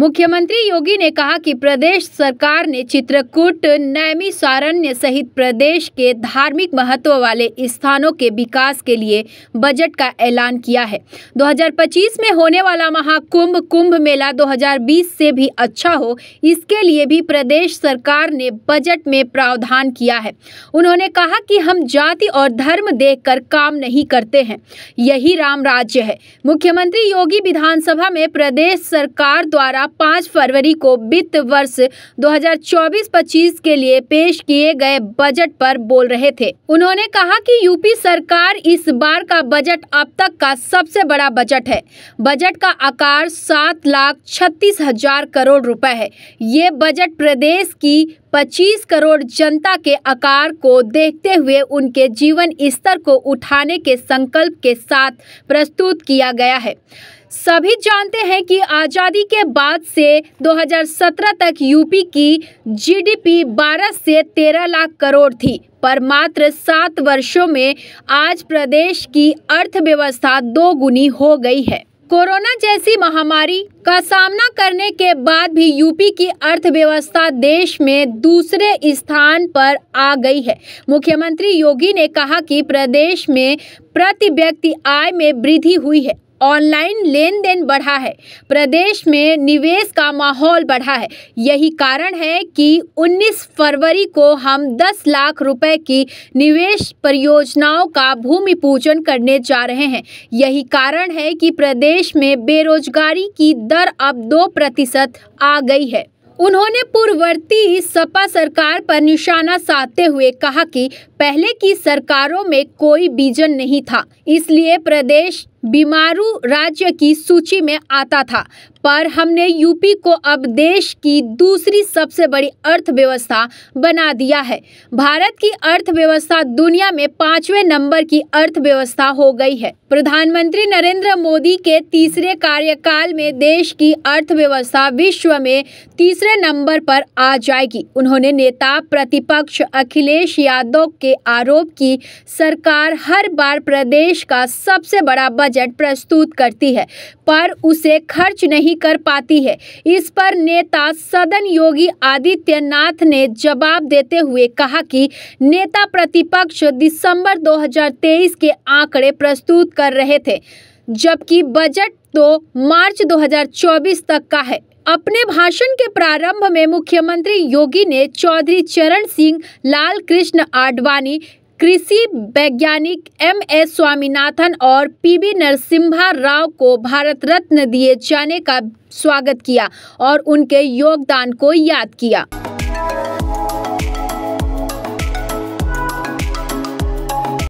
मुख्यमंत्री योगी ने कहा कि प्रदेश सरकार ने चित्रकूट नैमी सारण्य सहित प्रदेश के धार्मिक महत्व वाले स्थानों के विकास के लिए बजट का ऐलान किया है 2025 में होने वाला महाकुंभ कुंभ मेला 2020 से भी अच्छा हो इसके लिए भी प्रदेश सरकार ने बजट में प्रावधान किया है उन्होंने कहा कि हम जाति और धर्म कर काम नहीं करते हैं यही राम राज्य है मुख्यमंत्री योगी विधानसभा में प्रदेश सरकार द्वारा पाँच फरवरी को वित्त वर्ष 2024-25 के लिए पेश किए गए बजट पर बोल रहे थे उन्होंने कहा कि यूपी सरकार इस बार का बजट अब तक का सबसे बड़ा बजट है बजट का आकार सात लाख छत्तीस हजार करोड़ रुपए है ये बजट प्रदेश की 25 करोड़ जनता के आकार को देखते हुए उनके जीवन स्तर को उठाने के संकल्प के साथ प्रस्तुत किया गया है सभी जानते हैं कि आज़ादी के बाद से 2017 तक यूपी की जीडीपी 12 से 13 लाख करोड़ थी पर मात्र सात वर्षों में आज प्रदेश की अर्थव्यवस्था दोगुनी हो गई है कोरोना जैसी महामारी का सामना करने के बाद भी यूपी की अर्थव्यवस्था देश में दूसरे स्थान पर आ गई है मुख्यमंत्री योगी ने कहा कि प्रदेश में प्रति व्यक्ति आय में वृद्धि हुई है ऑनलाइन लेन देन बढ़ा है प्रदेश में निवेश का माहौल बढ़ा है यही कारण है कि 19 फरवरी को हम 10 लाख रुपए की निवेश परियोजनाओं का भूमि पूजन करने जा रहे हैं यही कारण है कि प्रदेश में बेरोजगारी की दर अब दो प्रतिशत आ गई है उन्होंने पूर्ववर्ती सपा सरकार पर निशाना साधते हुए कहा कि पहले की सरकारों में कोई विजन नहीं था इसलिए प्रदेश बीमारू राज्य की सूची में आता था पर हमने यूपी को अब देश की दूसरी सबसे बड़ी अर्थव्यवस्था बना दिया है भारत की अर्थव्यवस्था दुनिया में पांचवे नंबर की अर्थव्यवस्था हो गई है प्रधानमंत्री नरेंद्र मोदी के तीसरे कार्यकाल में देश की अर्थव्यवस्था विश्व में तीसरे नंबर पर आ जाएगी उन्होंने नेता प्रतिपक्ष अखिलेश यादव के ये आरोप कि सरकार हर बार प्रदेश का सबसे बड़ा बजट प्रस्तुत करती है पर उसे खर्च नहीं कर पाती है इस पर नेता सदन योगी आदित्यनाथ ने जवाब देते हुए कहा कि नेता प्रतिपक्ष दिसंबर 2023 के आंकड़े प्रस्तुत कर रहे थे जबकि बजट तो मार्च 2024 तक का है अपने भाषण के प्रारंभ में मुख्यमंत्री योगी ने चौधरी चरण सिंह लाल कृष्ण आडवाणी कृषि वैज्ञानिक एम एस स्वामीनाथन और पीबी नरसिम्हा राव को भारत रत्न दिए जाने का स्वागत किया और उनके योगदान को याद किया